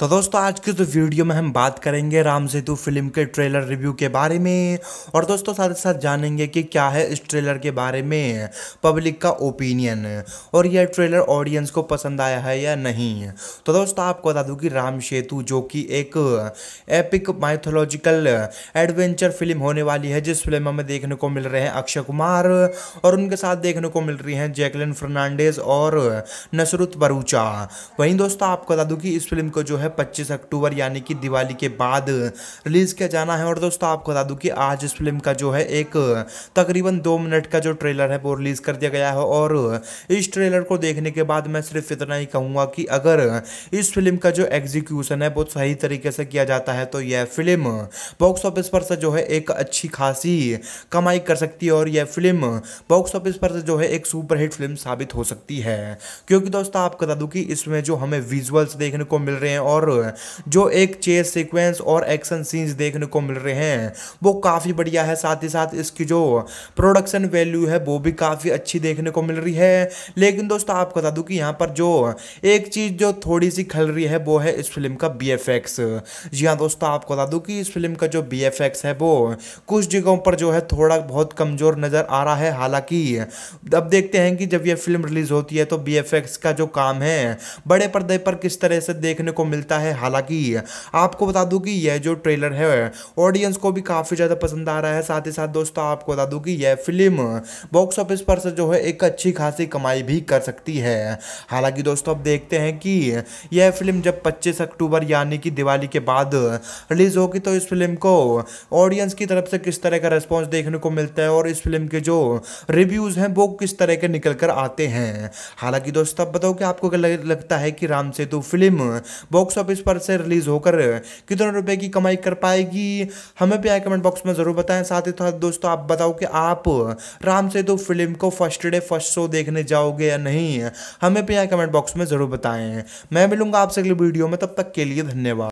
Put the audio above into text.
तो दोस्तों आज की तो वीडियो में हम बात करेंगे राम सेतु फिल्म के ट्रेलर रिव्यू के बारे में और दोस्तों साथ साथ जानेंगे कि क्या है इस ट्रेलर के बारे में पब्लिक का ओपिनियन और यह ट्रेलर ऑडियंस को पसंद आया है या नहीं तो दोस्तों आपको बता दूं कि राम सेतु जो कि एक एपिक माइथोलॉजिकल एडवेंचर फिल्म होने वाली है जिस फिल्म हमें देखने को मिल रहे हैं अक्षय कुमार और उनके साथ देखने को मिल रही हैं जैकलिन फर्नांडेज और नसरुत बरूचा वहीं दोस्तों आपको बता दूँ कि इस फिल्म को जो है है 25 अक्टूबर यानी कि दिवाली के बाद रिलीज़ किया जाना है और दोस्तों आपको बता दूं कि आज इस फिल्म का जो है एक तकरीबन दो मिनट का जो ट्रेलर है वो रिलीज़ कर दिया गया है और इस ट्रेलर को देखने के बाद मैं सिर्फ इतना ही कहूंगा कि अगर इस फिल्म का जो एग्जीक्यूशन है वो सही तरीके से किया जाता है तो यह फिल्म बॉक्स ऑफिस पर से जो है एक अच्छी खासी कमाई कर सकती है और यह फिल्म बॉक्स ऑफिस पर से जो है एक सुपरहिट फिल्म साबित हो सकती है क्योंकि दोस्तों आपको बता दूं कि इसमें जो हमें विजुअल्स देखने को मिल रहे हैं और और जो एक चेस सीक्वेंस और एक्शन सीन्स देखने को मिल रहे हैं वो काफ़ी बढ़िया है साथ ही साथ इसकी जो प्रोडक्शन वैल्यू है वो भी काफ़ी अच्छी देखने को मिल रही है लेकिन दोस्तों आपको बता दूँ कि यहाँ पर जो एक चीज़ जो थोड़ी सी खल रही है वो है इस फिल्म का बी जी हाँ दोस्तों आपको बता दूँ कि इस फिल्म का जो बी एफ एक्स है वो कुछ जगहों पर जो है थोड़ा बहुत कमज़ोर नज़र आ रहा है हालांकि अब देखते हैं कि जब यह फिल्म रिलीज़ होती है तो बी एफ एक्स का जो काम है बड़े पर्दे पर किस तरह से देखने को मिलता सकता है हालांकि आपको बता दूं कि यह जो ट्रेलर है ऑडियंस को भी काफ़ी ज़्यादा पसंद आ रहा है साथ ही साथ दोस्तों आपको बता दूं कि यह फिल्म बॉक्स ऑफिस पर से जो है एक अच्छी खासी कमाई भी कर सकती है हालांकि दोस्तों अब देखते हैं कि यह फिल्म जब पच्चीस अक्टूबर यानी कि दिवाली के बाद रिलीज होगी तो इस फिल्म को ऑडियंस की तरफ से किस तरह का रिस्पॉन्स देखने को मिलता है और इस फिल्म के जो रिव्यूज़ हैं वो किस तरह के निकल कर आते हैं हालांकि दोस्तों अब बताओ कि आपको लगता है कि Ram Setu film box office पर से रिलीज होकर रहे हैं कितने रुपए की कमाई कर पाएगी हमें भी आए कमेंट बॉक्स में ज़रूर बताएं साथ ही साथ दोस्तों आप बताओ कि आप राम से तो फिल्म को फर्स्ट डे फर्स्ट शो देखने जाओगे या नहीं हमें भी आए कमेंट बॉक्स में ज़रूर बताएं मैं मिलूंगा आपसे अगली वीडियो में तब तक के लिए धन्यवाद